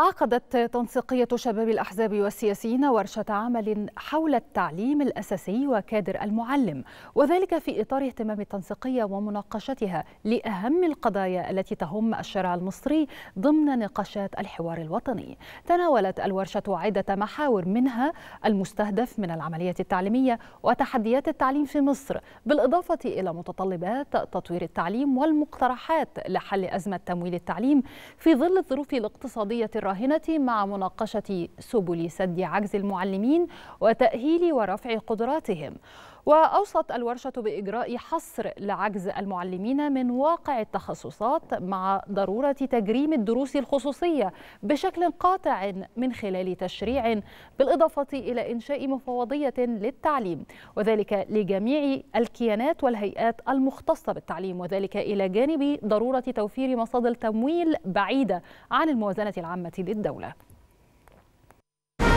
عقدت تنسيقية شباب الأحزاب والسياسيين ورشة عمل حول التعليم الأساسي وكادر المعلم وذلك في إطار اهتمام التنسيقية ومناقشتها لأهم القضايا التي تهم الشارع المصري ضمن نقاشات الحوار الوطني تناولت الورشة عدة محاور منها المستهدف من العملية التعليمية وتحديات التعليم في مصر بالإضافة إلى متطلبات تطوير التعليم والمقترحات لحل أزمة تمويل التعليم في ظل الظروف الاقتصادية الرئيسية الراهنة مع مناقشة سبل سد عجز المعلمين وتأهيل ورفع قدراتهم وأوصت الورشة بإجراء حصر لعجز المعلمين من واقع التخصصات مع ضرورة تجريم الدروس الخصوصية بشكل قاطع من خلال تشريع بالإضافة إلى إنشاء مفوضية للتعليم وذلك لجميع الكيانات والهيئات المختصة بالتعليم وذلك إلى جانب ضرورة توفير مصادر تمويل بعيدة عن الموازنة العامة للدولة